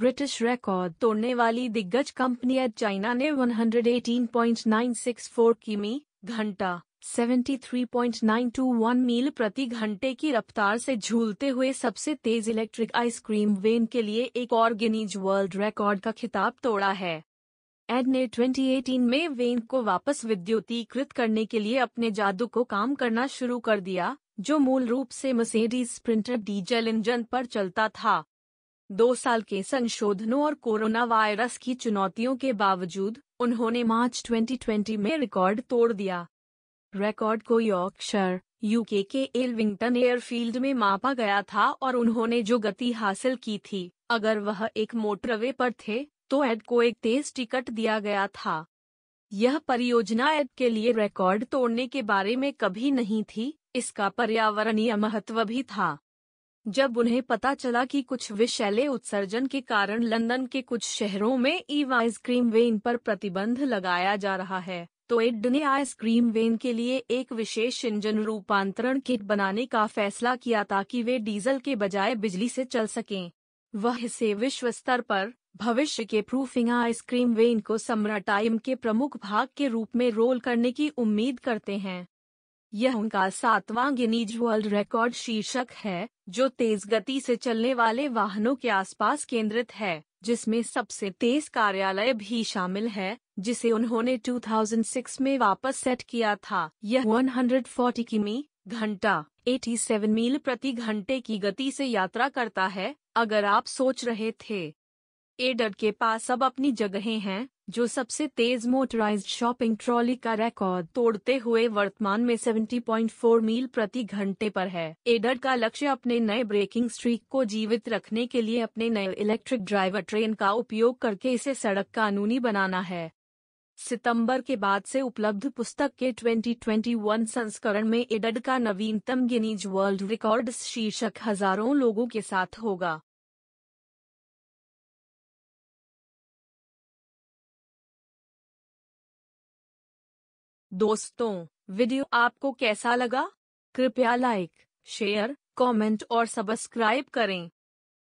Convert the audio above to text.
British record तोड़ने वाली दिग्गज कंपनी एट चाइना ने 118.964 किमी घंटा 73.921 मील प्रति घंटे की रफ्तार से झूलते हुए सबसे तेज इलेक्ट्रिक आइसक्रीम वेन के लिए एक और गिनीज वर्ल्ड रिकॉर्ड का खिताब तोड़ा है एड ने 2018 में वेन को वापस विद्युतीकृत करने के लिए अपने जादू को काम करना शुरू कर दिया जो मूल रूप से मसेडीज स्प्रिंटर डीजल इंजन पर चलता था दो साल के संशोधनों और कोरोना वायरस की चुनौतियों के बावजूद उन्होंने मार्च 2020 में रिकॉर्ड तोड़ दिया रिकॉर्ड को यॉर्कशर यूके के एलविंगटन एयरफील्ड में मापा गया था और उन्होंने जो गति हासिल की थी अगर वह एक मोटरवे पर थे तो एड को एक तेज टिकट दिया गया था यह परियोजना एड के लिए रिकॉर्ड तोड़ने के बारे में कभी नहीं थी इसका पर्यावरणीय महत्व भी था जब उन्हें पता चला कि कुछ विषैले उत्सर्जन के कारण लंदन के कुछ शहरों में ईव आइसक्रीम वेन पर प्रतिबंध लगाया जा रहा है तो एड ने आइसक्रीम वेन के लिए एक विशेष इंजन रूपांतरण किट बनाने का फैसला किया ताकि वे डीजल के बजाय बिजली से चल सकें वह इसे विश्व स्तर पर भविष्य के प्रूफिंग आइसक्रीम वेन को सम्राटाइम के प्रमुख भाग के रूप में रोल करने की उम्मीद करते हैं यह उनका सातवां गिनीज वर्ल्ड रिकॉर्ड शीर्षक है जो तेज गति से चलने वाले वाहनों के आसपास केंद्रित है जिसमें सबसे तेज कार्यालय भी शामिल है जिसे उन्होंने 2006 में वापस सेट किया था यह 140 किमी घंटा 87 मील प्रति घंटे की गति से यात्रा करता है अगर आप सोच रहे थे एडर के पास अब अपनी जगहें हैं जो सबसे तेज मोटराइज शॉपिंग ट्रॉली का रिकॉर्ड तोड़ते हुए वर्तमान में 70.4 मील प्रति घंटे पर है एडर का लक्ष्य अपने नए ब्रेकिंग स्ट्रीक को जीवित रखने के लिए अपने नए इलेक्ट्रिक ड्राइवर ट्रेन का उपयोग करके इसे सड़क कानूनी बनाना है सितंबर के बाद से उपलब्ध पुस्तक के 2021 संस्करण में एडड का नवीनतम गिनीज वर्ल्ड रिकॉर्ड्स शीर्षक हजारों लोगों के साथ होगा दोस्तों वीडियो आपको कैसा लगा कृपया लाइक शेयर कमेंट और सब्सक्राइब करें